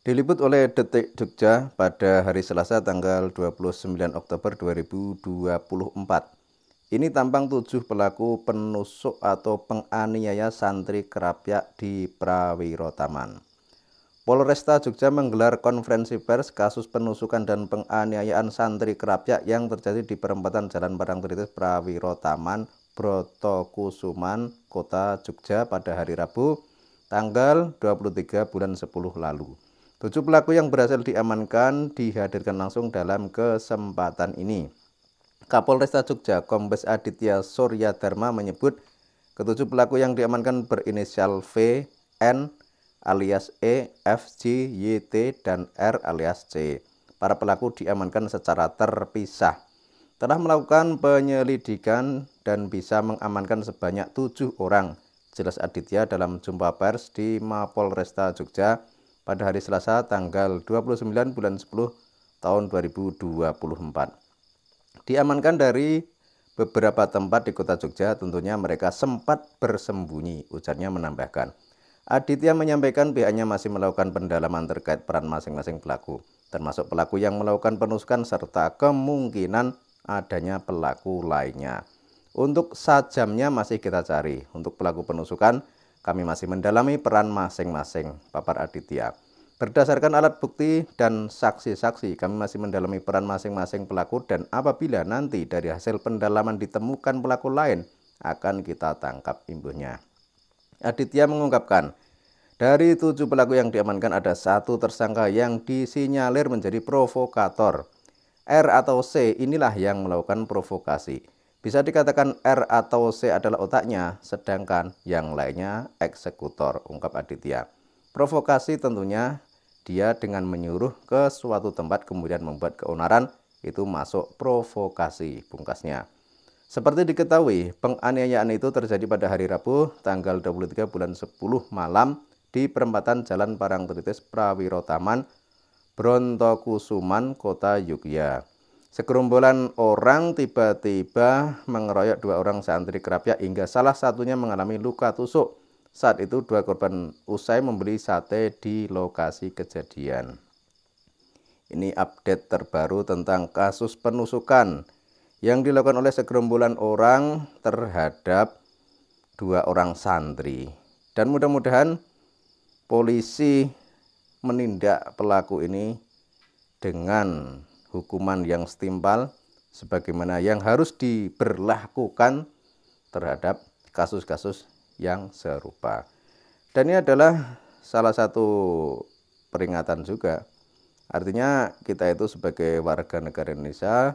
Diliput oleh Detik Jogja pada hari Selasa tanggal 29 Oktober 2024. Ini tampang tujuh pelaku penusuk atau penganiaya santri kerapyak di Prawiro Taman. Polresta Jogja menggelar konferensi pers kasus penusukan dan penganiayaan santri kerapyak yang terjadi di perempatan Jalan Barang Tritis Prawiro Taman, Broto Kusuman, Kota Jogja pada hari Rabu tanggal 23 bulan 10 lalu. Tujuh pelaku yang berhasil diamankan dihadirkan langsung dalam kesempatan ini. Kapolresta Jogja, Kombes Aditya Surya Dharma menyebut ketujuh pelaku yang diamankan berinisial V, N alias E, F, G, Y, T, dan R alias C. Para pelaku diamankan secara terpisah. Telah melakukan penyelidikan dan bisa mengamankan sebanyak tujuh orang. Jelas Aditya dalam jumpa pers di Mapolresta Jogja pada hari Selasa tanggal 29 bulan 10 tahun 2024. Diamankan dari beberapa tempat di kota Jogja tentunya mereka sempat bersembunyi, ujarnya menambahkan. Aditya menyampaikan pihaknya masih melakukan pendalaman terkait peran masing-masing pelaku, termasuk pelaku yang melakukan penusukan serta kemungkinan adanya pelaku lainnya. Untuk sajamnya masih kita cari. Untuk pelaku penusukan kami masih mendalami peran masing-masing, papar Aditya. Berdasarkan alat bukti dan saksi-saksi, kami masih mendalami peran masing-masing pelaku dan apabila nanti dari hasil pendalaman ditemukan pelaku lain, akan kita tangkap imbuhnya. Aditya mengungkapkan, dari tujuh pelaku yang diamankan ada satu tersangka yang disinyalir menjadi provokator. R atau C inilah yang melakukan provokasi. Bisa dikatakan R atau C adalah otaknya, sedangkan yang lainnya eksekutor, ungkap Aditya. Provokasi tentunya dia dengan menyuruh ke suatu tempat kemudian membuat keonaran itu masuk provokasi, pungkasnya. Seperti diketahui, penganiayaan itu terjadi pada hari Rabu tanggal 23 bulan 10 malam di perempatan Jalan Parangtritis Prawiro Taman, Brontokusuman, Kota Yogyakarta. Sekerumpulan orang tiba-tiba mengeroyok dua orang santri kerapia hingga salah satunya mengalami luka tusuk. Saat itu dua korban usai membeli sate di lokasi kejadian. Ini update terbaru tentang kasus penusukan yang dilakukan oleh segerombolan orang terhadap dua orang santri. Dan mudah-mudahan polisi menindak pelaku ini dengan hukuman yang setimpal sebagaimana yang harus diberlakukan terhadap kasus-kasus yang serupa. Dan ini adalah salah satu peringatan juga. Artinya kita itu sebagai warga negara Indonesia,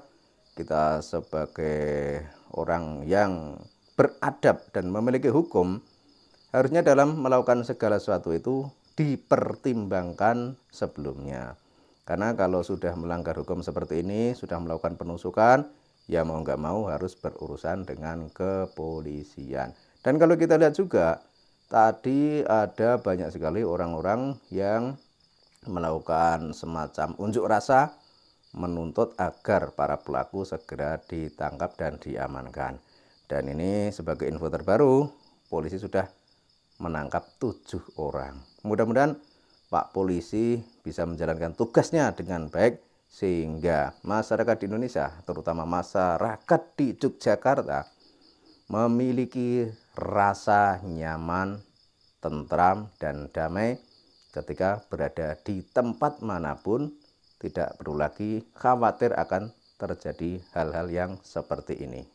kita sebagai orang yang beradab dan memiliki hukum, harusnya dalam melakukan segala sesuatu itu dipertimbangkan sebelumnya. Karena kalau sudah melanggar hukum seperti ini, sudah melakukan penusukan, ya mau nggak mau harus berurusan dengan kepolisian. Dan kalau kita lihat juga, tadi ada banyak sekali orang-orang yang melakukan semacam unjuk rasa menuntut agar para pelaku segera ditangkap dan diamankan. Dan ini sebagai info terbaru, polisi sudah menangkap tujuh orang. Mudah-mudahan Pak Polisi bisa menjalankan tugasnya dengan baik sehingga masyarakat di Indonesia terutama masyarakat di Yogyakarta memiliki rasa nyaman, tentram dan damai ketika berada di tempat manapun tidak perlu lagi khawatir akan terjadi hal-hal yang seperti ini.